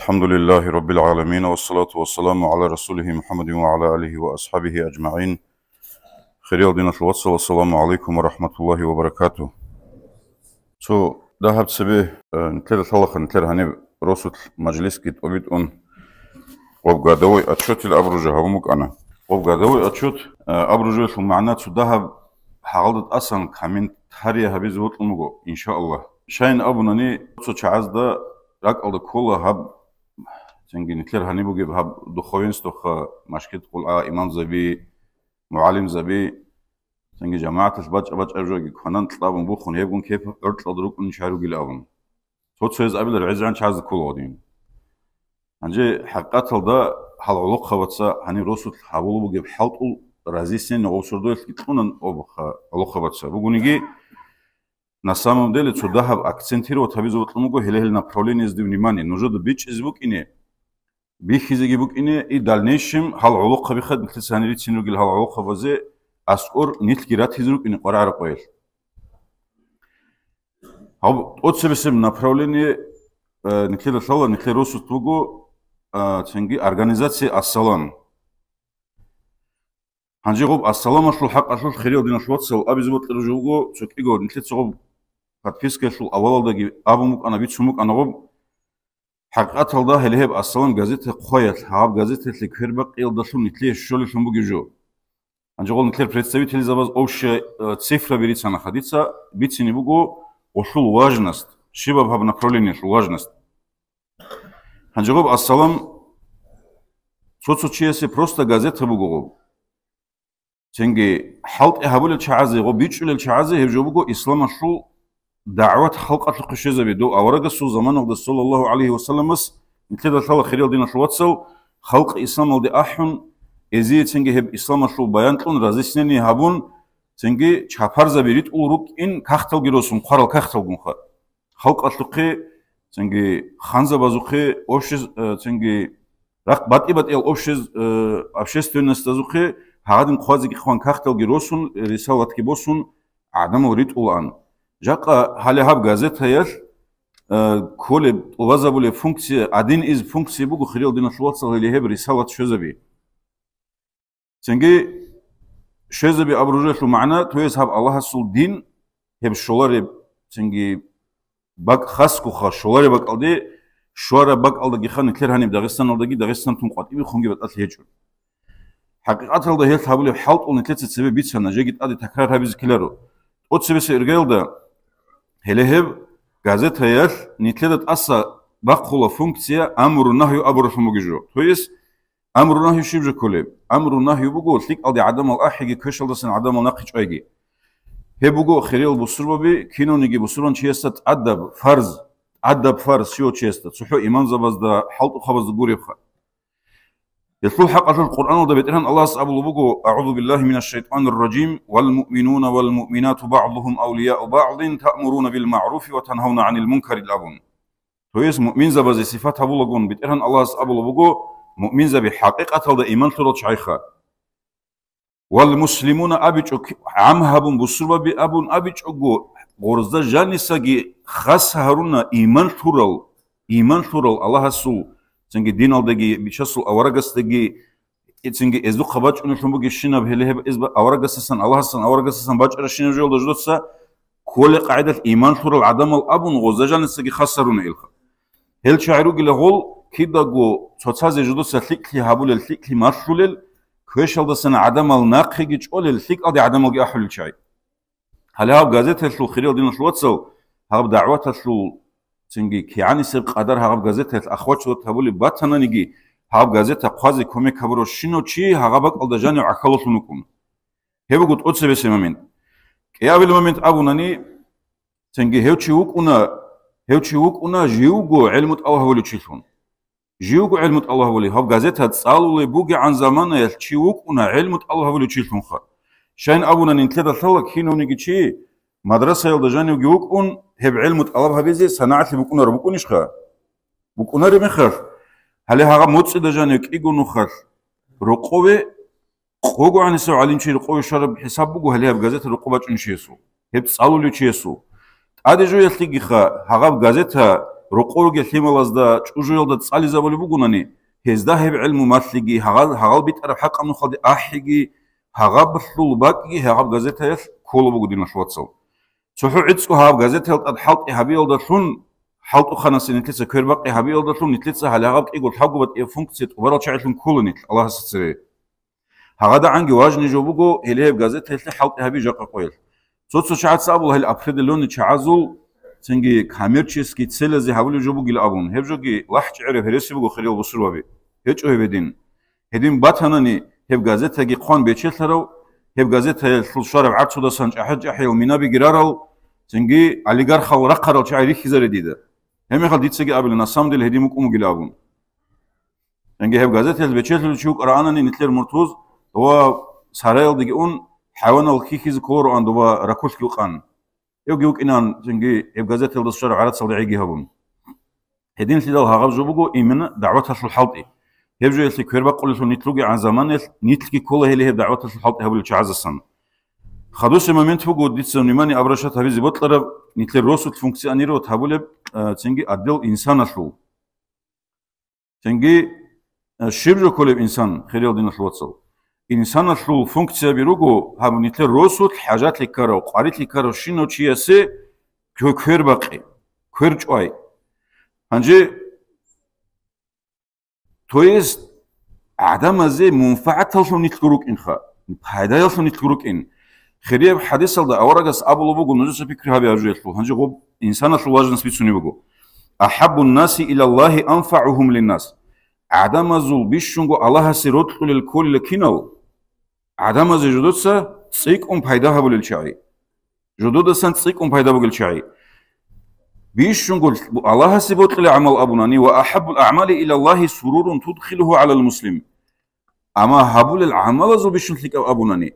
الحمد لله رب العالمين والصلاة والسلام على رسوله محمد وعلى آله وأصحابه أجمعين خير دينة الوصل والسلام عليكم ورحمة الله وبركاته سو دهب هبت سبيه آه، نتلر طلق نتلر هنب رسول مجلس كيت أبيد أن وبقادوي أتشوت الأبروجة همك أنا وبقادوي أتشوت آه، أبرجة المعنات سو دهب حالت أصلا كمين تهريه هبيز وطلمقو إن شاء الله شاين أبناني سو شعز ده راك الله كله هب ჩვენი ნიქლერ ჰანიბუგი დუხოვენს თხა მაშკეთ ყულა იმამზები მუალიმზები ჩვენი ჯამაათის ბაჭა ბაჭერჟოგი ქონან წლავონ ბუხონ ებგონ ქეფ ორწლადრო კუნ შარუგილავონ ცოცეს აბილერ ეზრან ჩაზ ქულოდიმ ანჯე ჰაკკათალდა ჰალოლო ხავაცა ჰანი როსუთ ჰავულუგი ჰალტულ разисен обсурдует икнун обха алохваца бугуниги на самом деле чудахав акцентировать обязательно могу хеле-хеле направление сдивнимание нужно бичизбукине მიხიზიგი ბუკინე ი დალნეშიმ ჰალ ულუხები ხად მთლისანირი ცინურგილ ჰალ ულუხებაზე ასკურ ნითგი რა თიზრუკინე ყარა არ ყოელ აბ ოცებისემ ნაფრავლენი ნიქელა სალა ნიქერუსუ თუგუ ცენგი ორგანიზაცია ასალან ანჯიღო ასალამ ასულ ჰაყაშულ ხერი ოდინა შუაცელ აბიზმოთ ლერუჟუგუ ცუკიგო ნიქელა ცუგუ ფატფისკეშულ ავალალდაგი აბუმუკანა ვიცუმუკანა ღო ҳақатлда ҳалеҳ ассалом газета қоят ҳаб газета тли кверба қилда шу нитли шоли шумбу гижу анжоғол нитлер представит елизабаз овше цифра берицана хадица бицини бугу ошул важност шиба ҳаб направление шу важност анжоғол ассалом соцо чиесе просто газета бугу ченги халт эҳабул чаазе го бичул чаазе ҳевжо бугу ислама шу دعوات خلقت القشيزة بدو أورق سو زمان عبد صلى الله عليه وسلم مس نتلا ثلا خيرال دين الشواتسو خلق إسلام عبد أحن إزية تنجي هب إسلام شو بيان تون رزقني هبون تنجي شافر زبيريت أورك إن كختل جروسون قارل كختل جون خار خلق أطلق تنجي خانز بزوق أبشز تنجي رق بات إبات إل أبشز أبشز تون نستزوق هادم خوازي خوان كختل جروسون رسالة كي بوسون عدم وريت أولان ჟაყა ჰალეჰაბ გაზეთაერ ქოლე ლვაზაბული ფუნქცია ადინ ის ფუნქცია ბუგუ ხრიელდინა შუაცალ ლიჰებრი სალათ შეზები ცენგი შეზები აბრუჟეშუ მაანა თუ ეს ჰაბ ალაჰას სულ დინ ჰებ შოლარე ცენგი ბაკ ხასკუ ხა შოლარე ბაკალდი შოარა ბაკალდა გიხან ქერანიმ დაღესტანორდაგი დაღესტანთუმ ყატიმი ხონგი ბატალ ჰეჭუ ჰაკიკათალდა ჰელ თაბული ჰალტუნი თეცეცები ბიცანა ჟეგი ტადი თაკრარაბიზ ქილარო ოცებესე ერგელდა ჰელეჰებ გაზეთეს ნიტლედათ ასა ბახულა ფუნქცია ამურ ნაჰი აბურშ მოგიჟო თუის ამურ ნაჰი შიბჟე კოლე ამურ ნაჰი ბუგო ლიკ ალდი ადამ ალ აჰიგი ქეშალდასენ ადამ ალ ნაჰი ჭაიგი ჰებუგო ხერიელ ბუსრბობი ქინონიგი ბუსრონ ჩიესა ადაბ ფარზ ადაბ ფარზ შიო ჩიესა ცუჰო იმან ზაბაზ და ჰალტუ ხაბაზ გურიხა يطلو حق أجل القرآن وده بيتلهن الله سأبو لبقو أعوذ بالله من الشيطان الرجيم والمؤمنون والمؤمنات بعضهم أولياء بعض تأمرون بالمعروف وتنهون عن المنكر الأبون تويس مؤمن زبا زي صفات أبو لقون بيتلهن الله سأبو لبقو مؤمن زبي حقيقة تلد إيمان تلد شعيخة والمسلمون أبيجوك عمهبون بسربة بأبون أبيجوكو غرزة جانسة خاص هرون إيمان تلد إيمان تلد الله سوء ცინგი დინალდეგი შესულ ავარაგასტეგი ეცინგი ეზუ ხაბაჭუნი თუმბუგი შინაბ ჰელეჰებ ეს ავარაგასასან ალაჰასან ავარაგასასან ბაჭრა შინაბ ჟოლდა ჟოდსა ქოლე ყაიდათ იმან თურ ადამალ აბუნ ღოზაჟანესეგი ხასარუნე ილხა ჰელ ჩაირუ გილე ღოლ ქიდაგუ ცოცაზე ჟოდსა ლიკლი ჰაბულელ ლიკლი მარშულელ ქეშალდასან ადამალ ნაყიგი ჭოლელ ლიკალდი ადამოგი აჰულ ჩაი ჰალავ გაზეთ ეს ლუ ხირილ დინოშ ვოცო ჰალავ დაუვათ ეს ლუ ცინგი ქიანისებ ყადარ ჰაგაბ გაზეთა ახვაჩო თაბული ბათანანიგი ჰაგაბ გაზეთა ყვაზი კომეკაბრო შინოჩი ჰაგაბა ყალდაჟანი ახალოსუნუკუმ ჰევგუტ ოცებეს მომენტ კეავილ მომენტ აგუნანი ცინგი ჰევჩი უკუნა ჰევჩი უკუნა ჟიუგო ელმუტ ალაჰოვლი ჩიშუნ ჟიუგო ელმუტ ალაჰოვლი ჰაგაბ გაზეთა წალული ბუგი ან ზამანა ელჩი უკუნა ელმუტ ალაჰოვლი ჩიშუნ ხა შენ აგუნანი თედა თალა ქინონიგი ჩი مدرسه یل دژانی وګوکون هب علم طلب هبیزه صنعت بوکونر بوکونیش خه بوکونر میخر هله هغه موڅه دژانی کیګونو خه رقوه خوګان سو علین چی رقوه شرب حساب بوګو هله هب غزته رقوه چون شیسو هب صالولو چیسو ادیجو یلتیګی خه هغه غزته رقوه گهلیملز دا چوجو یل دا صالی زابلو بوګونانی هزدا هب علم ماتلیګی هغه هغه بی طرف حقم خو دی احیګی هغه بسلو باکی هغه غزته یل کولو بوګو دینو شوڅو ცოჰუ იცკუ ჰავ გაზეთელ ყად ჰალტი ჰაბიოლდა შუნ ჰალტუ ხანასინ ითლეც ქერბაყი ჰაბიოლდა შუნ ითლეც ჰალაღაბ კიგო ჰაგუბა ტი ფუნქცია ტყვარო ჩაილუნ ქულნით ალაჰ სცირი ჰაგადა ანგი ვაჟნი ჯობუგო ელეებ გაზეთელ ჰალტი ჰაბი ჯაყა ყოილ ცოცო ჩაცაბულ ჰალ აფრედელონი ჩაზულ ცენგი ქამერჩესკი ცელაზე ჰავლი ჯობუგილ აბუნ ჰებჯოგი ლაჰჭერე ფერესიბუგო ხელიო ბუსურვაბი ჰეჭოებედინ ჰედიმ ბათანანი ჰებ გაზეთაგი ყონ ბეჩელთარო هب газета хилшараб гӀярцудасан чӀяхӀя-чӀяхӀил минаби гирарал сенги олигархал рахъарал чӀяхӀи рихизари дида. ХӀемихал дицаги абили, на самом деле, хӀеди мукӀумугили абун. Сенги хеб газетел бечетил чук аръанани нитлер муртуз дува сарайл дигиун хӀяванал хихизи колоруан дува ракушки укъан. Ев гиукӀинан сенги хеб газетел дасшараб гӀярцал дигӀиги хабун. ХӀединтли дал хагъаб жубугу именно даъваташул халтӀи. ჰებჟეისი ქერბაყოლის უნიტლუგი ანზამანელ ნიტლკი ქოლეჰელი ჰებ დაუთას ხალტი ჰებული ჩაზასან ხადოსე მომენტ ფუგო დიცონ იმანი აბრაშა თავიზი ბოტლარა ნიტლე როსულ ფუნქციონირო თაბულე ცენგი ადელ ინსანასულ ცენგი შიბჟო ქოლებ ინსან ხერიალ დინასულაცო ინსანასულ ფუნქციები როგო ჰამ ნიტლე როსულ ჰაჟატლი ქარო ყარიტლი ქარო შინო ჩიესე ქერბაყი ქერჭვაი ანჯე თუ ეს ადამიანზე მუნფაათალშონი თქურუკინხა ფაიდაელშონი თქურუკინ ხერიებ ჰადისალდა აურაგას აბულობუგუ ნუზუსა ფიქრი ჰაბი აჟეთლუ ჰანჯი ღო ინსანას ლუაჟნას ფიცუნი ბუგუ აჰაბუ ნასი ილალლაჰი ანფაუჰუმ ლინას ადამიანზულ ბიშუნგუ ალაჰასი როთლულილ კულილ კინავ ადამიანზე ჯუდოცა წიკუმ ფაიდა ჰაბულილ ჩაი ჯუდოდასან წიკუმ ფაიდა ბუგილ ჩაი بيشنقول الله سبوت خلي عمل أبناني وأحب الأعمال إلى الله سرور تدخله على المسلم أما هبول العمل زو بيشن خلي أبناني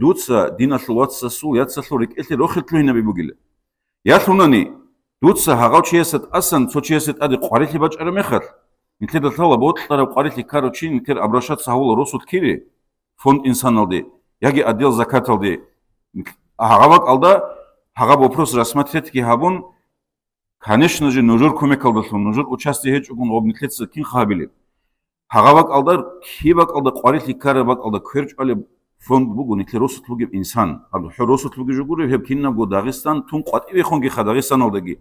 دوتسا دين الشلوات سسو يات سسوريك إلتي روخ تلوه نبي بقيلة ياتوناني دوتسا هغاو چيسات أسان تو چيسات أدي قواريخي باج أرميخال نتلي دلتالة بوت تارو قواريخي كارو چي نتلي أبراشات سهول روسو تكيري فوند إنسان الدي ياجي أديل زكاة الدي هغاوك ألدا هغاو بوبروس رسمات تتكي هابون конечно же нужен кумекалдасу нужен участие чугун обнитлец кин хабили хагава калда кива калда квалит икарава калда кверчвали фонд бугун итле росутлуги инсан абу хоросутлуги жугури хеб кинна го дагыстан тун квативе хонги хадагыстан олдаги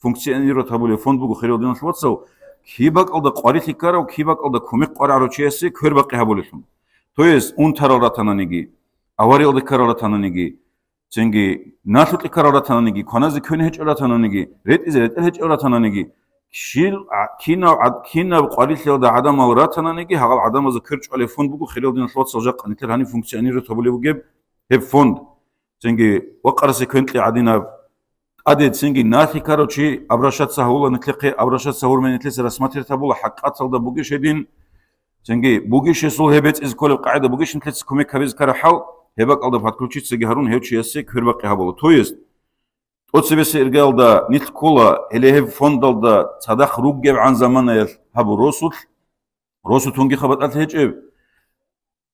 функционирует абуле фонд бугу хериодин шватса кива калда квалит икарав кива калда кумек квараро чеси кверба кхабулисун то есть он таралратананиги аварил декаралратананиги ჩენგი ნათუყი ქარავრათანანიგი ქონაზე ქვენი ჰეჭორათანანიგი რეტიზე რეტელ ჰეჭორათანანიგი შილ ქინა ქინა ყვალისლო და ადამალ რათანანიგი ჰაღალ ადამაზე ქირჭვალე ფონდ ბუკუ ხელოდინ შოთ სოჟა ყნიტე რანი ფუნქციონირო თობლი ბუგებ ჰე ფონდ ჩენგი ვაყარასე ქვენტლი ადინა ადე ჩენგი ნათი კაროჩი აბრაშაც საჰულა ნქლიყე აბრაშაც საურმენეთლეს რასმათერ თაბულა ჰაკაცალ და ბუგი შედინ ჩენგი ბუგი შესულ ჰებეწის ქოლე ყაიდა ბუგი შინთლეს ქუმე ქავიზ ქარა ჰაუ ჰება კალდა ფათქუჩი ცეგი ჰარუნ ჰევჩი ესე ქერბაყი ჰაბოლო თო ეს ოცებესე ერგალდა ნიტკულა ელეჰე ფონდალდა ცადახ რუგგევ ან ზამანა ელ ჰაბო როსულ როსუ თუნგი ხაბატალ ჰეჭე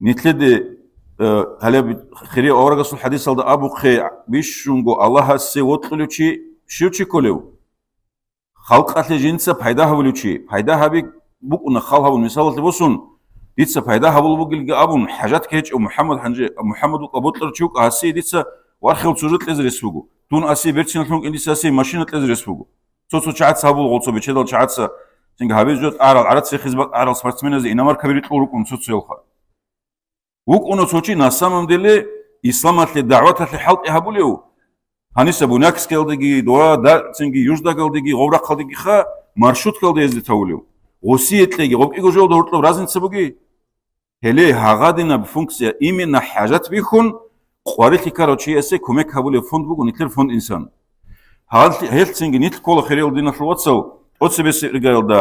ნიტლედი ალები ხირი ორგასულ ჰადისალდა აბუ ხე ბიშუნგო ალაჰასე ვოტლუჩი შირჩი კოლევ ხალყათე ჯინცა ფაიდა ჰავლუჩი ფაიდა ჰაბი ბუკუნა ხალჰავუნ მისავალდი ბოსუნ იცა ფაიდა ჰავლუგილ გაბუნ ჰაჯატ ქეჭ მუჰამმად ჰანჯე მუჰამმად უკაბოტლერ ჩუკ ასი იცა ვარ ხელცურეთ ლეზრესუგუ დუნ ასი ვერცინალ ფონკ ინდის ასი მაშინა ლეზრესუგუ ცოცო ჩაც ჰავლუ ღოცობე ჩედალ ჩაც წინ გავეზოთ არა არა ციხიზბა არა სპორტმენაზე ინამარკაბირი ტურუკუნ ცოცო ელხა უკუნო ცოჩი ნასამამდელი ისლამათლე დაავათლე ჰალტი ჰაბულიუ ანისა ბუნაკს კელდიგი დორა და წინგი იუშდა კელდიგი ღოვრა ხალდიგი ხა მარშუტ კელდი ეზეთაულიუ ოსი ეთლეგი ოკიგოჟო დორტლო რაზინცებოგი ჰელე ჰაგადინა ფუნქცია იმინა ჰაჟათ ვიხუნ ყვარითი კაროჩი ესე კომეკაბული ფონდ ბუგუნი ქერ ფონდ ინსან ჰალთი ჰელცინგი ნიტ ქოლა ხერიო დინა შოვაცო ოცებს ირგალდა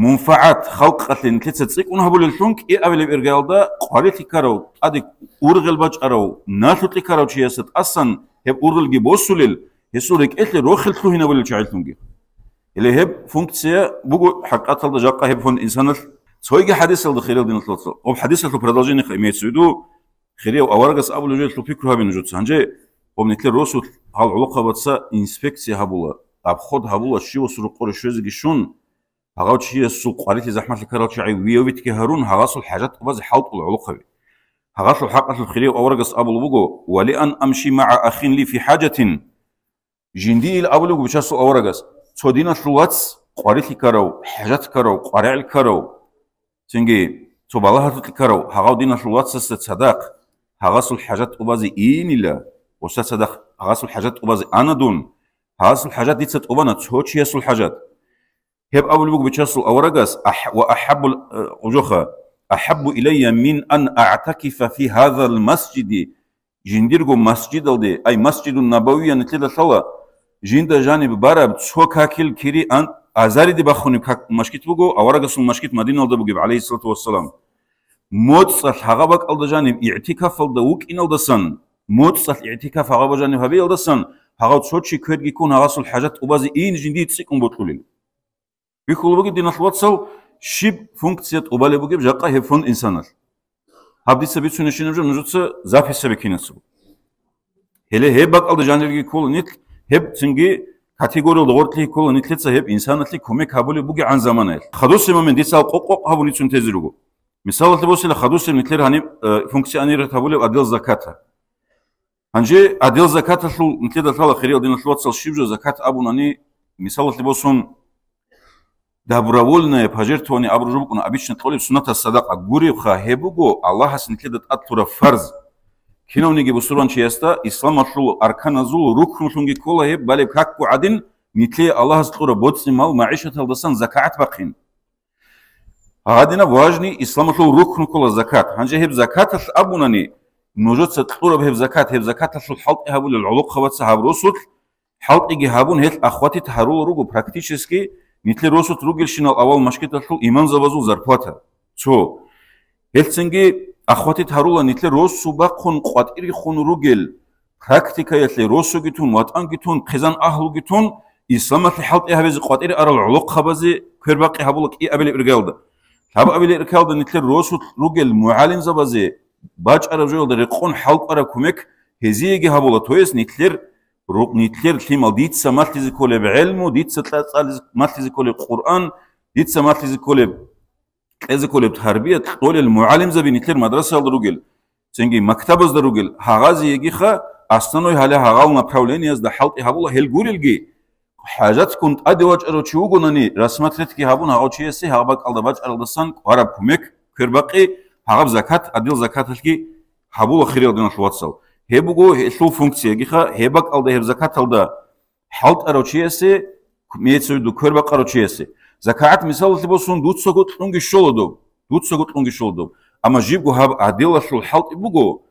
მუნფაათ ხალყათინ ქეცა ციკუნ ჰაბული შუნკ ი ავლებ ირგალდა ყვარითი კარო ადი ურღელ ბაჭარო ნაშუტი კაროჩი ესე ტასან ჰებ ურღელგი ბოსულილ ესურიკ ესე რო ხელთუ ჰინაბული ჩაილთუნგი ელე ჰებ ფუნქცია ბუგუ ჰაკათალდა ჟაყა ჰებ ფონდ ინსანალ Свойги хадисел дохирел дин тлоцо. Об хадисел то продолжение имеется в виду. Хирел аваргас абулу жет лупикру хабин жутса. Анже, помните ли, росу хал улукаватса инспекция хабула. Абход хабула шиво сурукор швезги шун. هغاو تشي السوق قالت لي زحمه الكراو تشعي ويويتك هارون هغاصل الحاجات بز حلط العلقبي هغاصل حق أو وورقص ابو الوغو ولان امشي مع اخ لي في حاجه جندي الابو الوغو بشاسو اورقص تودينا شلواتس قالت لي كراو حاجات كراو قارع الكراو تنجي توبا الله هرتو تلكرو هغاو دينا شلوات سست صداق هغاسو الحاجات قبازي إيني لا وسات صداق هغاسو الحاجات قبازي أنا دون هغاسو الحاجات دي تسات قبانا تسوتش يسو الحاجات هب أول بوك بتشسو أورقاس أح وأحب الأجوخة أحب إلي من أن أعتكف في هذا المسجد جندرغو مسجد دي أي مسجد النبوي نتلي صلاة جند جانب بارب تسوكاكل كيري أن აზარიდი ბახუნი ქაკ მაშკიტბუგო ავარაგასუ მაშკიტ მადინალდაბუგი ალეი სალათუ ვასალამ მოცალ ჰაღავაკალდაჟანი იტიკაფალ და უკინალდასან მოცალ იტიკაფ ჰაღავაჟანი ჰავიალდასან ჰაღავცოჩი ქედგი კონ აღასულ ჰაჟატ უბაზი ინ ჯინდი ციკუნ ბოტულილი ვიხულობი დინახლოცალ შიბ ფუნქცია ტუბალებუგი ჟაყა ჰეფონ ინსანალ ჰაბდისები ცუნეშინებჟა ნუჟოცა ზაფისები ქინასუ ჰელე ჰებაკალდაჟანი რგი კონ ნით ჰებ ცინგი категорияла гъортли кола нитлеца хеб инсанатли кумек хабули буги ан заманаил хадуси момен дисал кӏокӏо хабуницун тезиругу мисалатли босила хадуси нитлер э, ани функция анира табулев адел заката анже адел закаталу нитледатала хирил динатлу ацал шибжо закат абун ани мисалатли босун добровольная пожертвование абружубукуна обична тхолев суната садака гуривха хебуго аллахас нитледат атлура фарз хиновниги бусурван чиеста ислам ашру арканазул рукнушунги кола е бале какку адин митле аллах сухура боцни мал маишата алдасан закат бахин агадина важни ислам ашру рукну кола закат ханже хеб закат аш абунани нужот са тхуро хеб закат хеб закат аш халти хабул улук хават са хабрусут халти ги хабун хел ахвати тхарул ругу практически митле русут ругил шинал авал машкита шул иман завазул зарплата цо хелцинги ახვათი თარულანით რო სუბა ხონ ყვატირი ხონ რუგელ პრაქტიკა ეთლე რო სუგითუნ ვატანგითუნ ხეზან აჰლუგითუნ ისამათი ხალტი ჰავეზი ყვატირი არალ ულუყ ხაბაზი ქერბაყი ჰაბულ კი აბელი ირგალდა ჰაბ აბელი ირგალდა ნითლე რო სუ რუგელ მუალიმ ზაბაზი ბაჭარა ჟოლდა რიყონ ხალყარა კუმეკ ჰეზიეგი ჰაბულა თოეს ნითლერ რო ნითლერ ლიმალ დიც სამათი ზიკოლე ბილმუ დიც სატლაცალი მათი ზიკოლე ყურან დიც სამათი ზიკოლე კეზიკულებ თარბია ყოლელ მუალიმზე ვინითლერ მადრასა ალდრუგელ ცენგი მაქტაბოს დრუგელ ჰაღაზი ეგიხა ასტანოი ჰალე ჰაღალ ნაფრავლენიას და ჰალტი ჰაბულა ჰელგურილგი ჰაჟათ კუნტ ადევაჭრო ჩუგუნანი რასმათრეთ კი ჰაბუნ აღოჩიესი ჰაბაკალდა ბაჭრალდასან ყარა ფუმეკ ქერბაყი ჰაღაბ ზაკათ ადილ ზაკათლკი ჰაბულა ხირელდენ შუაცალ ჰებუგო ესო ფუნქცია ეგიხა ჰებაკალდა ჰებ ზაკათალდა ჰალტაროჩიესი მეცუდუ ქერბაყაროჩიესი Закат мисалтибо сун дуцсогот унги шолодо, дуцсогот унги шолодо. Ама жибгу хаб адилашул халти бугу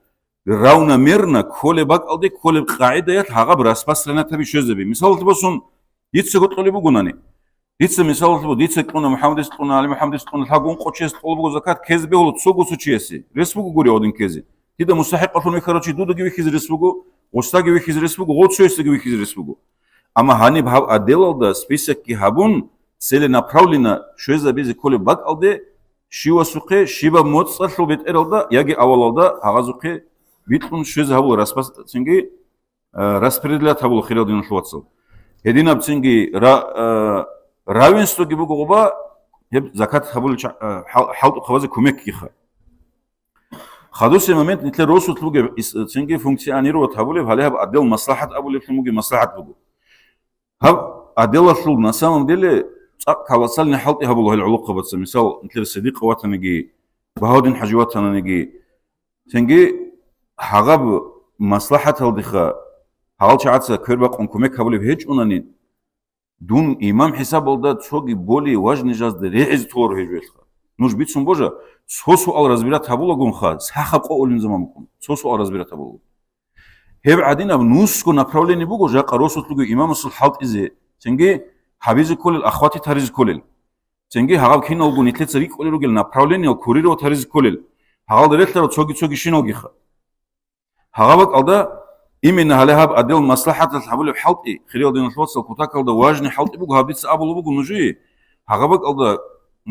равна мерна коле бакалди коле кайда ят хагаб распасренатаби шозеби. Мисалтибо сун дицсогот кули бугунани. Диц мисалтибо дицэ куна Мухаммадис куна Али Мухаммадис куна хагун кочес кул бугу закат кезбе улу цугу сучиеси. Респугу гури один кези. Тида мусахиб афун михарочи дуду гиви хиз респугу, уста гиви хиз респугу, гоцсоеси гиви хиз респугу. Ама хани хаб адилалда списакки хабун селена правлина шөзе бизи коли бак алды шивасухе шиба моцса шо бетерлда яги авалалда агазухе витун шөзе абул распас цинги распределят абул хирадин шуатсал едина цинги ра равенство ги бугуба еб закат абул халту хавазе кумек киха хадусе момент нитле росут луге цинги функциониру табуле вале аб адел маслахат абуле фумуги маслахат бугу хав адела шул на самом деле კალასალ ნაჰალტი ჰაბულ ჰალ ულუყაბაც მისალ ინტერესი დი ყვათანიგი ბაჰოდინ ჰაჯუვათანიგი თენგი ჰაგაბ მასლაჰათ ალდიხა ჰალ ჩაცა ქერბა ყონკუმე ქაბლი ჰეჭუნანი დუმ იმამ ჰესაბოლდა ცოგი ბოლი ვაჟნიჟაზ დე რეჰეზ თორ ჰეჯვეთხა ნუშ ბიცუნ ბოჟა სოსუ ალრაზბირა თაბულა გონხა საჰა ყოულინ ზამამ ყონ სოსუ ალრაზბირა თაბულა ჰებ ადინა ნუსკუ ნაფრავლენი ბუგო ჟაყა როსუთლუგი იმამ სულ ჰალტიზე თენგი ჰავიზიკული ახვათი თარიზიკული ჩენგი ჰაგავ ქინო უგუნი თლეცი ყული როგელ ნაფრავლენიო ქურირო თარიზიკული ჰაგავ დერეთლერო ცოგი ცოგი შინოგი ხა ჰაგავ ყალდა იმენა ჰალეჰაბ ადელ მასლაჰათა ლჰაბულ ჰალტი ხრიოდინ ლოცო კუტაკალდა ვაჟნი ჰალტი ბუ ჰაბიც აბულუ ბუ ნუჟი ჰაგავ ყალდა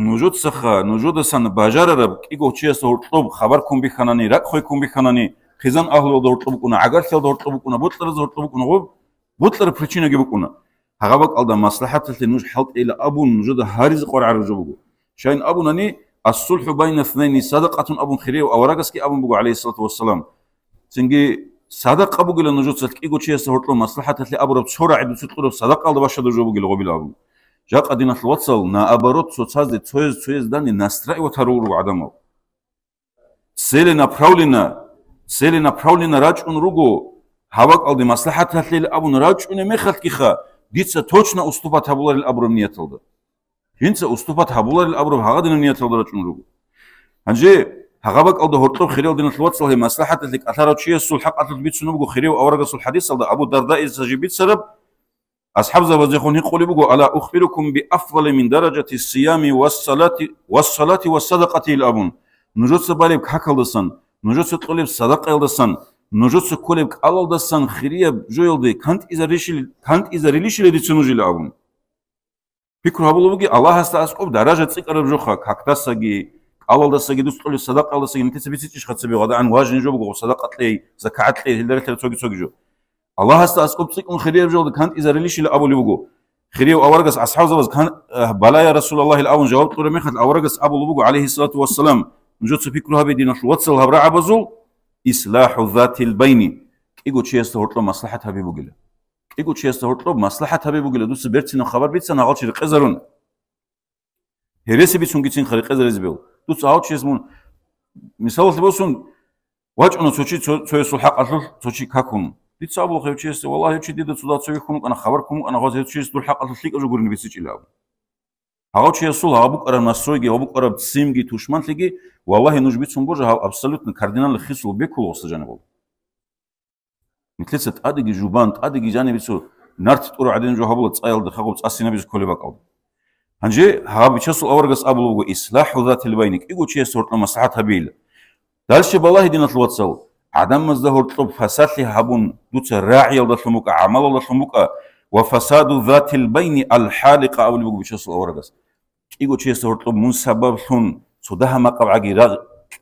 ნუჟოდ სახა ნუჟოდ სან ბაჟარა რა კიგო ჩიეს ორტლობ ხაბარ კუმბი ხანანი რა ხოი კუმბი ხანანი ხიზან აჰლო ორტლობ ყუნა აგარ ხელ ორტლობ ყუნა ბუტლერ ორტლობ ყუნა ბუტლერ ფრჩინა გებ ყუნა ჰაღავა ყალდა მასლაჰათათი ნუშ ჰალტილა აბუნ ჯუდა ჰარიზ ყურა რუჯუბუ შაინ აბუნანი ასულჰუ ბაინა ფნაინი სადაყათუნ აბუნ ხირია ავარაგასკი აბუნ ბუგუ ალეი სალათუ ვასალამ ცინგი სადაყა ბუგილა ნუჯუ ცალ კიგუ ჩიესა ჰორტლო მასლაჰათათი აბურა ცორა ებუ ცუტყურო სადაყალდა ბაშა დუჯუბუ გილ ყობილა აბუნ ჯაყადინა ლვაცალ ნა აბაროთ ცოცაზე ცოეზ ცოეზ დანი ნასტრაი ვათარურუ ადამო სელენა ფრავლინა სელენა ფრავლინა რაჭუნ რუგუ ჰავა ყალდი მასლაჰათათი აბუნ რაჭუნი მეხალკი ხა gitse toçna ustupa tabular il abrum niyet aldı. Hince ustupa tabular il abrum haga dinin niyet aldı raçun rugu. Hence haga bak aldı hortob khiri aldı nasıl vatsal hi maslahat etlik atara çiye sul atıl bitsin bugu khiri ve avraga hadis aldı. Abu Darda iz sajı bit sarab. Ashab za vazikun hi kuli bugu ala ukhbirukum bi afdali min darajati siyami was salati was sadaqati il abun. Nujut sabalib kak aldısan, nujut sütkulib sadaqa aldısan, но жо соколев калалда сан хрия жойлды кант иза решили кант иза релишили дицунужили агун фикру абулуги аллах аста асков даража цикрэб жоха какта саги калалда саги дустули садакалда саги нитеси бицич хатсаби гада ан важин жоб го садакатли закатли хилдаратли цоги цоги жо аллах аста асков цикун хрия жолды кант иза релишили абулуго хрия аваргас асхав завас кан бала я расулллах ал аун жоб туре мехат аваргас абулуго алейхи салату вассалам жо цо фикру хабидина шу ватсал хабра абазул ისლაჰუ ზათილ ბაინი კიგუჩი ეს ორტო მასლაჰათები ბუგილა კიგუჩი ეს ორტო მასლაჰათები ბუგილა დუს ბერცინო ხაბარ ბიცან აღალჩი ყეზარონ ჰერესები ცუნგი ცინ ხარი ყეზარეს ბეო დუს აღალჩი ეს მუნ მისალოს ბოსუნ ვაჭნო ცოჩი ცოესულ ჰაყალო ცოჩი ქაკუნ ვიცაბო ხევჩი ეს ვალაჰი ჩი დედა ცუდაცოი ხუნ ყანა ხაბარ ხუნ ყანა ხოზე ცოჩი ეს დურ ჰაყალო ლიკო ჟუგურინ ბიცი ჭილაო აღჩია სულ აბუკარა ნასოიგი აბუკარა სიმგი თუშმანთიგი ვალაჰი ნუშბი ცუმბოჟა აბსოლუტნი კარდინალი ხისულ ბეკულოს ჟანებო მითლეცეთ ადიგი ჟუბან ადიგი ჟანებიცო ნართი ტურა ადინ ჟოჰაბულა წაილ და ხაგო წასინების ქოლება ყავდა ანჯე ჰაბი ჩასულ აბურგას აბლუგო ისლაჰუ ზათილ ბაინი კიგუ ჩია სორტნა მასაჰათაბილ დალშე ბალაჰი დინათლ ვაცალ ადამ მზდა ჰორტლო ფასალი ჰაბუნ დუცა რაიალ და თუმუკა ამალალ და თუმუკა وفساد ذات البين الحالقه او اللي بيقول بشخص الاورغاس იგო ჩეს ორტო მუსაბაბ ხუნ ცოდა ჰამაყავ აგი რა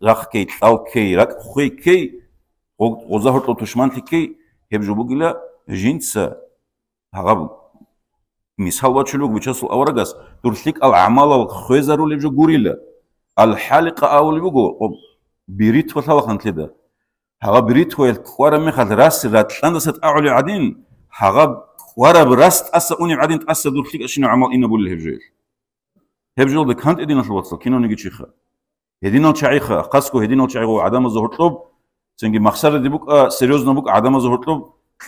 რახკეი ტალკეი რა ხუიკეი ოზა ორტო თუშმანთიკი ჰებჟუბგილა ჟინც აღა მისალვა ჩულო გუჩას ავრაგას დურშლიკ ალ ამალ ალ ხუეზარული ჟო გურილა ალ ჰალიყა აული ბუგო ბირით ვთავ ხანთლიდა აღა ბირით ხუელ ყვარა მეხალ რას რატლანდა სატ აული ადინ აღა ყვარა ბრასტ ასა უნი ადინ ტასა დურშლიკ შინო ამალ ინაბული ჰებჟუილა ჰებჟელ ბე კანტი დინაშობა ხო კინონი გიჩი ხა ედინალ ჩაი ხა ხასკო ედინალ ჩაი ხო ადამა ზოჰორტლობ ცენგი მახსარე დიბუკ სერიოზნობუკ ადამა ზოჰორტლობ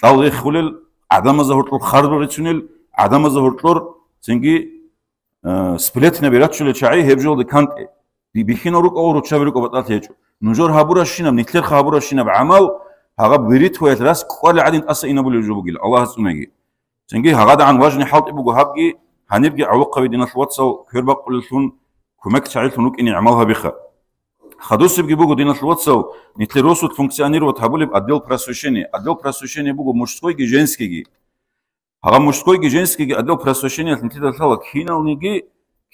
დავლე ხულელ ადამა ზოჰორტლობ ხარბრეცუნელ ადამა ზოჰორტლორ ცენგი სპლეტნები რაჩულე ჩაი ჰებჟელ ბე კანტი ბი ბიხინო როკო რო ჩაბი როკო პატალ ეჭო ნუჟორ ჰაბურაშინა ნითლერ ჰაბურაშინა ბამალ ჰაგა ბირითუელ რას ყოლი ადინ ასე ინაბული ჯუბგილ ალაჰ ასუნეგი ცენგი ჰაგა დან ვაჟნი ჰალტი ბუგო ჰაგი ханирги авуқавидина шуватсал кёрбақулсун кумак чаилсун укини амалхабиха хадусибги бугу дина шуватсал нитлиросут функционировать хабулиб отдел просвещения отдел просвещения бугу мужской ги женский ги ага мужской ги женский ги отдел просвещения нитида сала кинални ги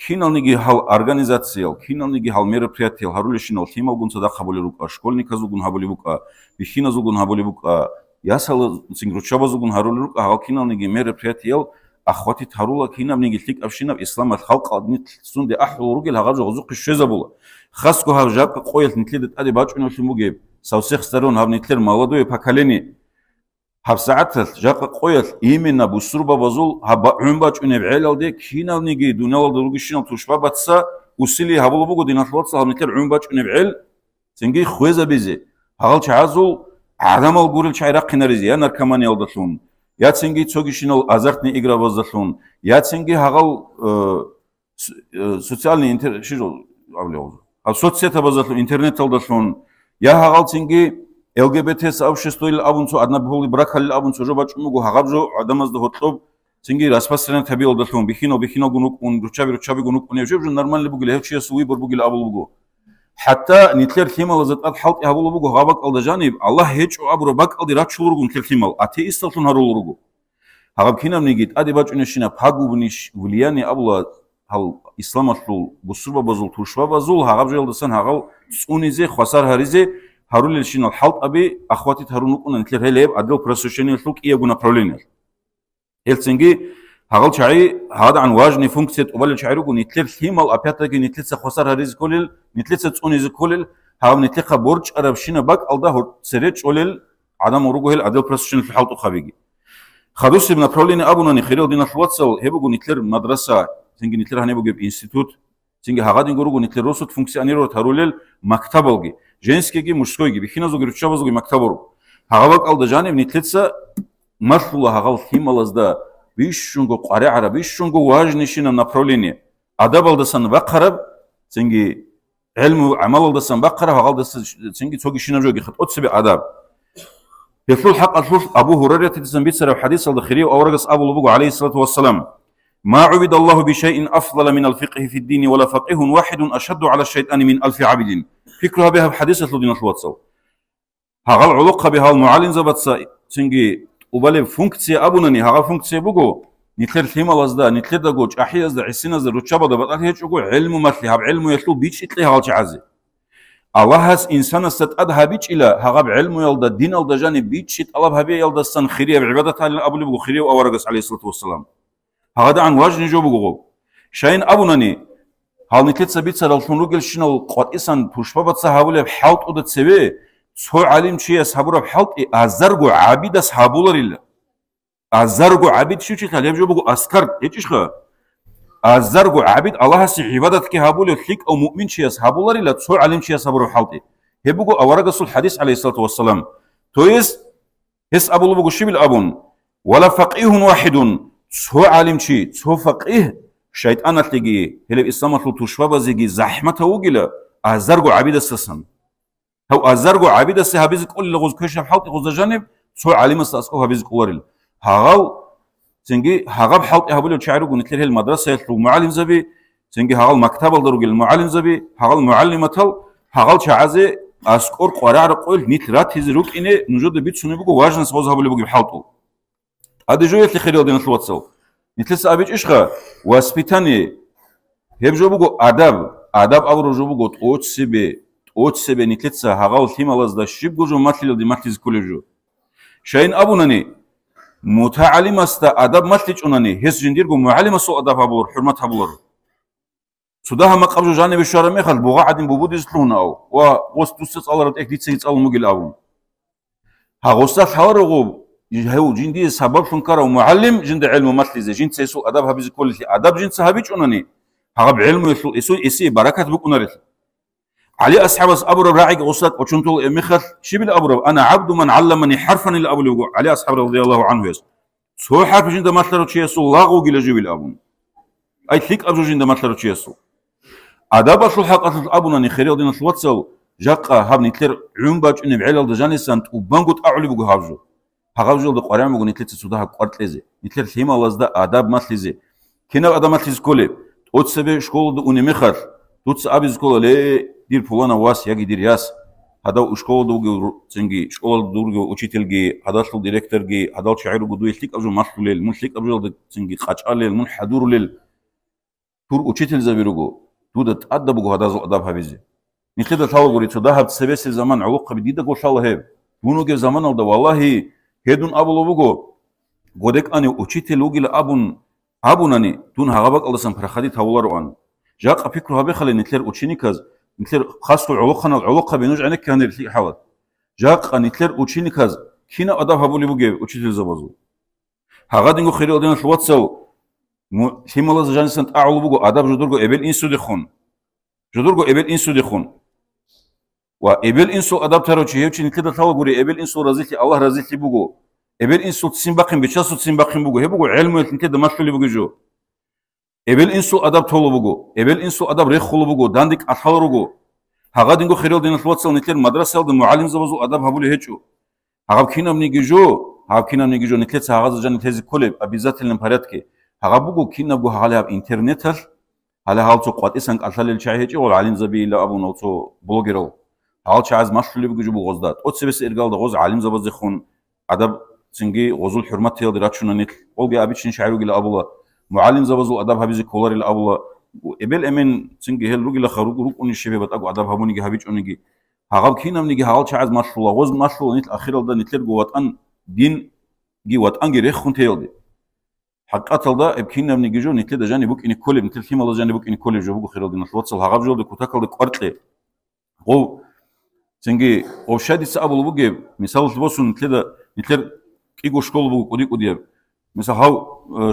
кинални ги хал организациял кинални ги хал мероприятиял харулишинал тимагунца да хабулирука школьника зугун хабулибука бихина зугун хабулибука ясал цингручаба зугун харулирука ага кинални ги мероприятиял ახვათი თარულა კინა მინგილთი კავშინა ისლამად ხალყადნი სუნდე აჰურუგი ლაღაზო ღუზუყი შეზაბულა ხასკო ჰავჟაბ ყოილთ ნითლი და ტადი ბაჭვინოში მუგებ სავსეხსტერონ ავნითლერ მალადო ეფაკალენი ჰავსაათლ ჟაყ ყოილთ იმენა ბუსრუბა ბაზულ ჰაბა უმბაჭვინე ბელალდე კინა ნიგი დუნალდო რუგიშინო თუშბაბაცა უსილი ჰაბულობო გოდინათლოც ავნითლერ უმბაჭვინე ბელ ცინგი ხუეზაბიზე ჰაღალ ჩაზულ ადამალ გურილ ჩაირა ყინარიზია ნარკომანი ალდოშუნ Яцинги цогишинол азартни игра возлахун. Яцинги хагал э, э, социальный интершир авлеул. А соцсета базату интернет алдашун. Я хагал цинги ЛГБТ сообществуил абунцу однополый бракал абунцу жобачму го хагабжо адамаз до хотлоб. Цинги распространен табил алдашун. Бихино бихино гунук он ручаби ручаби гунук он ежебжу нормальный бугле хечия суи бор бугле абулгу. ჰატა ნიტლერ ხიმალ ზატ აქ ჰალტი აბულუბუ გო ღაბაკალდა ჟანიბ ალლაჰ ჰეჭო აბრო ბაკალდი რა ჩულურგუ ნიტლერ ხიმალ ათე ისტალთუნ ჰარულურგუ ჰაგა ქინამ ნიგიტ ადი ბაჭუნე შინა ფაგუბნიშ ვლიანი აბულა ჰალ ისლამაშულ გუსურბა ბაზულ თურშვა ბაზულ ჰაგა ჟელდასან ჰაგა წუნიზე ხვასარ ჰარიზე ჰარულილ შინა ჰალტაბი ახვათი თარუნუკუნა ნიტლერ ჰელებ ადელ პროსუშენი შუკ იეგუნა პროლინელ ჰელცინგი ფაღალ ჩაი ჰადან ვაჟნი ფუნქცია ტუბალი ჩაირუ გუნი თლებ ჰიმალ აფიატაგი ნიტლიცა ხოსარ არის ქოლილ ნიტლიცა წუნი ზქოლილ ჰავ ნიტლი ხა ბორჭ არა შინა ბაკ ალდა ჰორცერე ჭოლელ ადამ ორუ გოჰელ ადელ პრესუშენ ფალტუ ხავიგი ხადოსებ ნაპროლინი აბუნანი ხირელ დინა ფუაცელ ჰებუ გუნი თლერ მადრასა ცინგი ნიტლერ ჰანებუ გებ ინსტიტუტ ცინგი ჰაღადინ გორუ გუნი თლერ როსუთ ფუნქციონირო თარულელ მაქტაბოლგი ჟენსკიგი მუშკოიგი ბიხინა ზოგი რუჩაბოზგი მაქტაბორუ ჰაღავა კალდა ჟანი ნიტლიცა მასულა ჰაღალ ჰიმალაზდა бишшунго къаригӀра, бишшунго важни шина направление. Адабалдасан бяхъараб, цинги علم عملدسن بقرة وغلدس سنجي توجي شنو جوجي خط أتسبي عذاب يقول حق أتلوش أبو هريرة تتسن بيتسر وحديث الخيري وأورقس أبو لبوغ عليه الصلاة والسلام ما عبد الله بشيء أفضل من الفقه في الدين ولا فقه واحد أشد على الشيطان من ألف عبد فكرها بها بحديث الدين الواتسو هغل علقها بها المعلن زبط سنجي უბალე ფუნქცია აბუნანი ჰაღა ფუნქცია ბუგო ნიტლერ თიმალას და ნიტლერ და გოჭ აჰიას და ისინას და როჩაბა და ბატათია ჭუგო ილმუ მათლი ჰაბ ილმუ ისლუ ბიჩი ტლი ჰალჩი აზი ალაჰას ინსანას სად ად ჰაბი ჭილა ჰაღა ილმუ ილ და დინ ალ და ჟანი ბიჩი ტალაბ ჰაბი ილ და სან ხირია ბიბადათა აბული ბუგო ხირია ავარაგას ალეისალათუ ვასალამ ჰაღა და ან ვაჟნი ჯო ბუგო შაინ აბუნანი ჰალ ნიტლეცა ბიცა რალ ფუნუგელ შინო ყვატისან ფუშბაბაცა ჰავლებ ჰალტუ და ცევე سو علم شي اصحاب رب حلط ازرغو إيه، عبيد اصحاب الله ازرغو عبيد شو شيخ اليوم بقول اسكر ايش خا ازرغو عبيد الله سي عبادتك هابول لك او مؤمن شي اصحاب الله لا سو علم شي اصحاب رب حلط هبقو إيه. اورق رسول الحديث عليه الصلاه والسلام تويس هس ابو لبقو شبل ابون ولا فقيه واحد سو علم شي سو فقيه شيطانت لجي هل الاسلام تلتو شبابزيجي زحمته وجلا ازرغو عبيد السسن თავ აზარგო აბიდა საჰაბიზ ყოლი ლოგოს ქეშა ჰალტი ღოზაჟანებ ცო ალიმას ასკო ჰაბიზ ყოლარილ ჰაღავ ზენგი ჰაღავ ჰალტი ჰაბული ჩაირო გუნიტლერ ჰელ მადრასა ჰელ მუალიმზები ზენგი ჰაღალ მაქტაბალ დარუგილ მუალიმზები ჰაღალ მუალიმათალ ჰაღალ ჩააზე ასკორ ყვარარ ყოლ ნით რათიზ რუკინე ნუჟოდე ბიცუნებო გო ვაჟნა სხოზ ჰაბული ბუგი ჰალტო ადეჟო ეთლი ხერიო დენ ლუვაცო ნითლეს აბიჭიშხა ვასფიტანი ჰებჟობუ გო ადაბ ადაბ აბრო ჟობუ გო ტოჩსიბი ოცებენი თეცა ჰაღალ თიმალას და შიბგუჟო მათლილდი მათის კულიჟო შაინ აბუნანი მუთაალიმას და ადაბ მათლი ჭუნანი ჰესჯინდირგო მუალიმასო ადაბ აბურ ჰურმათ აბურ ცუდა ჰამა ყავჟო ჟანე ბიშარა მეხალ ბუღა ადიმ ბუბუდის ლუნაო ვა ოს ტუსცა წალარად ეგ დიცე იწალმოგილ აბუნ ჰაღოსა თავარღო ჰეუ ჯინდი საბაბ ფუნკარა მუალიმ ჯინდი ილმო მათლი ზე ჯინცე ისო ადაბ ჰაბიზ კულიში ადაბ ჯინცე ჰაბი ჭუნანი ჰაღა ბილმო ისო ისი ბარაკათ ბუკუნარეთ علي اصحابس ابو ربعك اوسات اوچنتول امخل شبل ابو رب انا عبد من علمني حرفا الابو لو علي اصحاب رضي الله عنه يس سو حرف جند ماتلارو تشيسو لاغو جيلجو بيل ابو اي ثيك ابو جند ماتلارو تشيسو ادب شو حقت ابو نني خير دين الواتساب جاقا هاب نيتلر عم باچن بعل د جانسان تو بانغوت اعلي بو هاجو هاجو د قرام بو نيتلت سودا حق قرتليزي نيتلر سيما وزدا ادب ماتليزي كينا ادب ماتليز كولي اوتسبي شكول د اوني مخر توتس ابي زكول لي дир фулана вас яги дир яс ада ушкол дуги цинги школ дурги учительги адал директорги адал чайру гуду илтик азу маслулел мушлик абрул ди цинги хачалел мун хадурулел тур учитель забиругу туда адда бугу ада зу адаб хавизи нихида талгури туда хат себеси заман улуқ би дида гошал хе буну ге заман алда валлахи хедун абулугу годек ани учитель угил абун абунани тун хагабак алдасан прахади тавлар ван жа қапикру хабе хале нитлер ученик аз ინთლერ ხასხუ ულოხანა ულოხა ბინუჟანი კანერ ლი ჰავა ჯაყან ინთლერ უჩინი ქაზ ქინა ადა ჰაბული ბუგე უჩიძე ზაბაზუ ჰაღადინ გო ხერი ოდენ ლუვაცო ჰიმოლაზ ჟანისან აულუ ბუგო ადაბ ჟუდურგო ებელ ინსუდი ხონ ჟუდურგო ებელ ინსუდი ხონ ვა ებელ ინსუ ადაბ თერო ჩი ჰევჩი ნიკი და თავა გური ებელ ინსუ რაზიჩი აллаჰ რაზიჩი ბუგო ებელ ინსუ ცინბახიმ ბიჩასუ ცინბახიმ ბუგო ჰებუგო ილმუ ინთი და მასლი ბუგო ჯო ებელ ინსუ ადაბ თოლობუგო ებელ ინსუ ადაბ რეხხოლობუგო დანდიკ ათალრუგო ჰაგადინგო ხერელ დინალფოცელ ნიტლერ მადრასელ და მუალიმ ზავაზუ ადაბ ჰაბული ჰეჭუ ჰაგაბ ქინამ ნიგიჟუ ჰაგაბ ქინამ ნიგიჟუ ნიტლეც ჰაგაზაჟან თეზი ქოლებ აბიზათელენ ფარატკე ჰაგაბუგო ქინაბუ ჰალაბ ინტერნეტალ ალა ჰალცო ყვატისან ყალალელ ჩაი ჰეჭი ყოლ ალიმ ზაბილა აბუნოცო ბლოგერო ჰალ ჩაზ მასშულიბი გიჯუ ბუღოზდა ოცებეს ერგალდა ღოზ ალიმ ზავაზი ხონ ადაბ ცინგი ღოზულ ჰურმათ თელდი რაჩუნანი ყოლგე აბიჩინ შაიროგილა აბულა معلم زبزو ادب حبيزي كولاري الاولا ابل امين سينغي هل روغي لخرو روقوني شيبي باتاكو ادب حبوني جي حبيچوني جي هاغاب كينام نيجي هاغال چاز مشرولا غوز مشرولا نيت اخيرل دا نيتلر گواتان دين جي واتان جي رخون تيلدي حق اتلدا اب كينام نيجي جو نيتلر جاني بوك اني كولم نيتلر كيمالو جاني بوك اني كولم جو بوك اخيرل دين واتسل هاغاب جولدي كوتاكل دي قرتلي غو سينغي او شادي سابول بوك مثال بوسون نيتلر نيتلر كيگو شكول بوك قدي قدي მესა ჰავ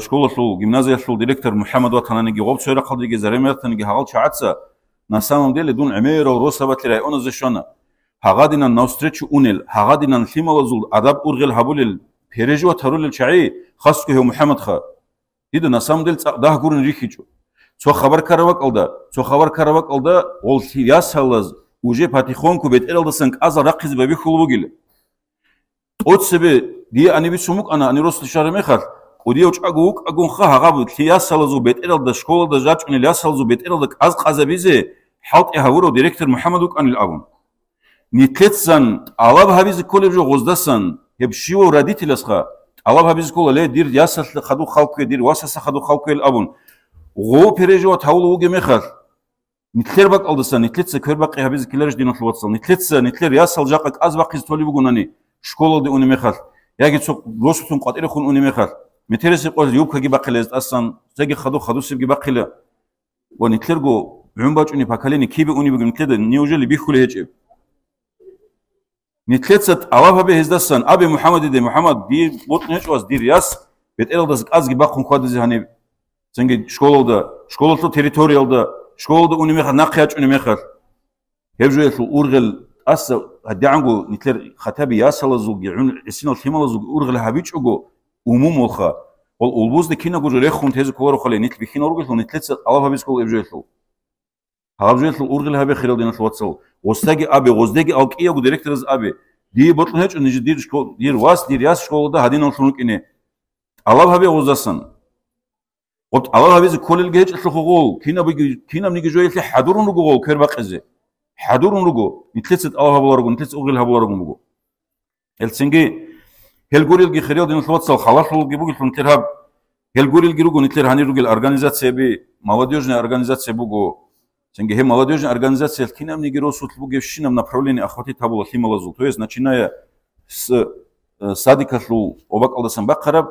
სკოლა სულ გიმნაზია სულ დირექტორ მუჰამად ვათანანი გიყობ შეერა ხალდი გეზარემერთან გი ჰაღალ ჩაცა на самом деле дун эмеро росабатли районо зашона хагадина навстречу унел хагадина лималазул адаб ургел хабулил пережва тарулил чаи хаску хе мухаммад ха иду на самом деле цадах гурин рихичу цо хабар карава калда цо хабар карава калда ол сия салаз уже патихонку бетерлдасан каза рақиз бабихулугил от себе დია ანიბი სუმუკ ანა ანი როს შარე მეხალ ყუდიო ჭაგუ უკაგუნ ხა ჰაღაბ თია სალაზუ ბეტერალ და სკოლა და ჟაჭნი ლა სალაზუ ბეტერალ და ყაზ ყაზებიზე ჰალტი ჰავურო დირექტორ მუჰამად უკანი ლავუნ ნიტეცან ალაბ ჰავიზი კოლებჟო ღოზდასან ჰებშიო რადითილას ხა ალაბ ჰავიზი სკოლა ლე დირ ჯასალ ხადუ ხალკე დირ ვასასა ხადუ ხალკე ლავუნ ღო ფერეჟო თაულო უგე მეხალ ნიტლერბა ყალდასან ნიტლეცა ქერბა ყი ჰავიზი კილერჟ დინოშ ვოცალ ნიტლეცა ნიტლერ ჯასალ ჯაყა ყაზ ბაყიზ თოლი ბუგუნანი სკოლა დე უნი მეხალ ياكي تصو لوسوتون قاتيره خون اوني مخال متيرس يقول يوب كي باقله استان زكي خدو خدو سيب كي باقله وني تلرغو بيون باچوني باكاليني كي بي اوني بيغم تلد نيوجلي بي خوله هچيب نيتلتت اواف ابي هزداسان ابي محمد دي محمد بي بوت نيچواز ديرياس بيتيلدز قازغي باقون خوادزي هاني زنگي شكولو دا شكولو تو تريتوريال دا شكولو دا اوني مخال ناقياچوني مخال هجويسو اورغل ას დაანგო ნიტლერ ხათაბი ასალაზუგი უნ ისინოლ ჰიმალაზუგი ურღლა ჰავიჭუგო უმუმოხა ол олбузде кинагуже рехун тезе ковар ухале нитл бихинаургул нитлец алафабис кол ебжуэлу алафабжуэлу ургле хабе хирелдинас ватсал остаги абе гоздеги алкиягу директорз абе ди ботлу хечу ниж дир шко дир вас дир яс школа да хадин олшуну кине алафабе гоздасан вот алафабис колел гечу хугул кинаби кинам ниге жуэлти хадуруну гугул кербакъезе ჰადურუნ როგო ნიტლეცეთ აუჰაბლარ როგო ნიტლეც უღილჰაბლარ როგო მოგო ელცინგი ჰელგურილგი ხრიოდ ინფლაციალ ხალახულგი ბუგი ფუნტერა ჰელგურილგი როგო ნიტლერ ჰანი როგილ ორგანიზაციები მავადიოჟნე ორგანიზაციები ბუგო ცენგე ჰე მავადიოჟნე ორგანიზაციელ ქინამ ნიგირო სუთლ ბუგე შინამ ნაპრავლენი ახვათი თაბულა ჰიმალაზულ თუ ეს ნაჩინაა ს სადიკაშლუ ობაკალდასან ბაყარაბ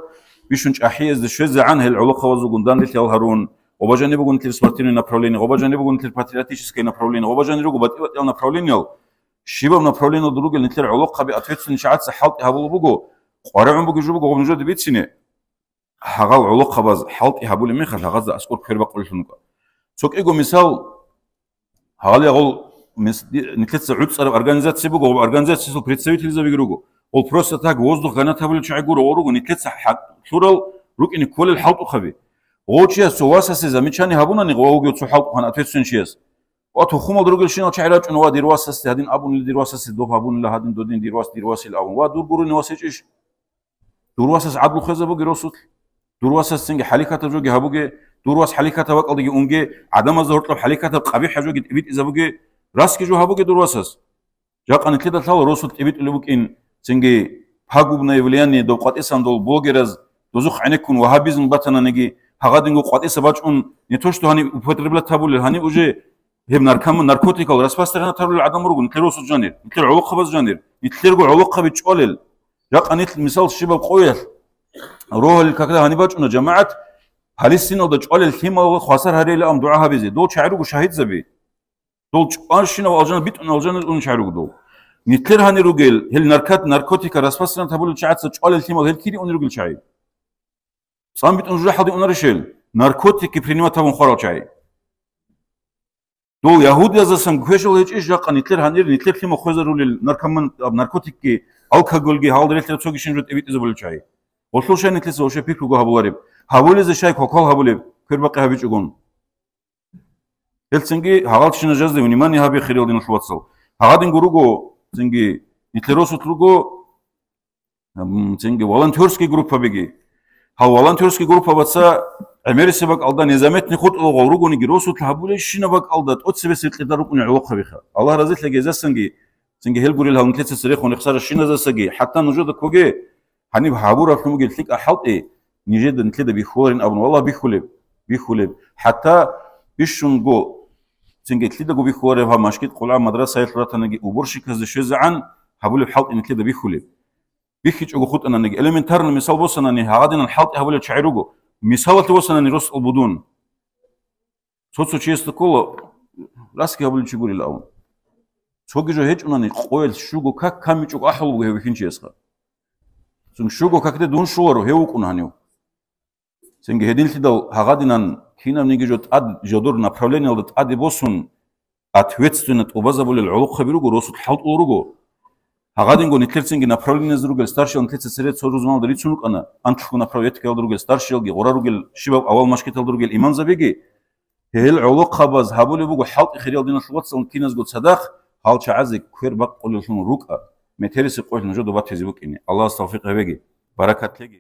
ვიშუნჭ აჰიეს დე შეზე ან ჰელ ულუ ხავაზუ გუნდან ნიტლ ჰარუნ Обожанный гунтлив спортивный направление, обожанный гунтлив патриотический направление, обожанный гу батил направление, шивом направление друге нитлер улоққаби ответственный шаат сахалти хабулу бугу. Қарамын бугу жубу гу нужу дебитсіне. Хагал улоққабаз халти хабули мейхар лагазда аскор пхирба кулшунуга. Сок иго мисал, хагал ягол нитлетца гудс араб организация бугу, организация сил представителиза бигругу. Ол просто так воздух ганатабули чайгуру оругу нитлетца хурал рукини колел халту хаби. غوچیا سواس هستی زمیچانی هبونا نی قوه گیو تو حق خان اتفت سن چیز و تو خمال درگل شینا چه علاج اون و دیرواس هستی هدین ابون لی دیرواس هستی دو هبون لی هدین دودین دیرواس دیرواس لی اون و دور گرو نواسی چیش دورواس هست عبد الخزه بگی رسول دورواس هست سنگ حلیکت جو گی هبوگی دورواس حلیکت وقت دیگه اونگه عدم از هرطلب حلیکت قبیح جو گی تبیت از بگی راست که جو هبوگی دورواس هست جا قانت لیدا تاو رسول تبیت لی بگ این سنگی هاگوب نیولیانی دو قطع سندول بوگرز دوزخ عنکون و هابیزن بتنا نگی ფაღადინგო ყვატი საბაჭუნ не то что они употребля табуле они уже ჰემ ნარკომ ნარკოტიკალ რასფასტერა თავული ადამიანურგუ ნიტლოს ჟანერ ნიტლერ უოყხაბას ჟანერ ნიტლერ უოყხაბი ჭოლელ რაყანით მისალ შიბა ყოიალ როჰალ კაკდა ჰანი ბაჭუნა ჯამაათ ფალესტინო და ჭოლელ ჰიმა ხვასარ ჰარელი ამ დუაჰაბიზე დო ჩაირუგუ შაჰიდზები დო ჭყანშინა ვალჟანა ბიტუნა ვალჟანა უნ ჩაირუგუ დო ნიტლერ ჰანი როგელ ჰელ ნარკატ ნარკოტიკა რასფასტერა თავული ჩაცა ჭოლელ ჰიმა ჰელ ქირი უნ როგელ ჩაირუგუ სამიტონ ჟუჰადი უნარშელ ნარკოტიკი ფრინვათავ უხარავჭაი ნუ იაჰუდიაზასამ ქეშელ ეჭი ჟაყანი თლერ ჰანერი ნითლერ ხიმო ხეზერული ნარკომან ნარკოტიკი ალკოგოლგი ჰალდრეთლერ ცოგიშენ რო ტივიტიზებული ჭაი ოშულშენი თლეს ოშე ფიქრ გუჰაბულარი ჰავულიზე შაი ხოხალ ჰავული ქერბაყი ჰაბიჭუგონ ელცინგი ჰაღალჩინ ჟაზდე ვინიმანი ჰაბი ხირელდინ უშვაცო ჰაღადინ გურუგო ზინგი ნითლეროს უთრუგო ამ ზინგი ვოლონტიორსკი გრუპა ბიგი ხო ვოლონტიერსკი გრუფაბაცა ამერისებაკ ალდა незаметნი ხუთ ოღო როგორი გიროსუთ ლაბული შინაბაკ ალდა ოცებს ეყიდა როგორი ოხები ხა ალლაჰ რაზი ლეგეზასანგი სინგი ჰელბური ლაუნკლეცეს რეხონი ხსარა შინაზასაგი ჰატა ნუჯოდა კოგე ჰანი ბაბურა ხმუგი ლიკ აჰალტი ნიჯედა ნთლედა ბიხურინ აბნ ვალლა ბიხულე ბიხულე ჰატა ბიშუნგო სინგი ლიდა ბიხურე ვა მაშკიტ ყულა მადრასა ეხრათანი უბურში ქაზე შეზან ჰაბული ჰალტი ნთლედა ბიხულე ვიხიჭო გუხუტანანი ელემენტარული მისალბოსანანი ჰაგადინან ჰალტი ჰავლე ჩაირუგო მისალათი ბოსანანი როს ობუდუნ სოცო ჩესტო კოლო რასკი ჰავლე ჩიგური ლაუ ჩოგიჟო ჰეჭუნანი ყოელ შუგო ქაქ ქამიჭო ყაჰლუგე ვიხინჩი ესხა ზუნ შუგო ქაქ დე დუნ შუორო ჰეუკუნანიო ზენგე ჰედილთი და ჰაგადინან ქინამნი გიჟო ტად ჟოდორ ნაფრავლენელ და ტადი ბოსუნ ათვეცდენ ტუბაზაბული ლულუხები როგორ ოსუ ჰალტულ როგორ აღადინგონ ითლერცინგი ნაფრალინეს დრუგელ სტარშელ ნთლეცე სერე ცორუზმალ და რიცუნ უკანა ან ჩხუ ნაფრავი ეთქელ დრუგელ სტარშელ გი ყორა რუგელ შიბა ავალ მაშკეთელ დრუგელ იმანზები გი ჰელ ულო ხაბაზ ჰაბული ბუგუ ჰალყი ხირელ დინა შუგოთ სონ კინაზ გოთ სადახ ჰალჩა აზი ქერ ბაყ ყოლი შუნ რუკა მეთერის ყოლი ნჟო დობა თეზი ბუკინი ალა სტავფიყ ევეგი ბარაკათლეგი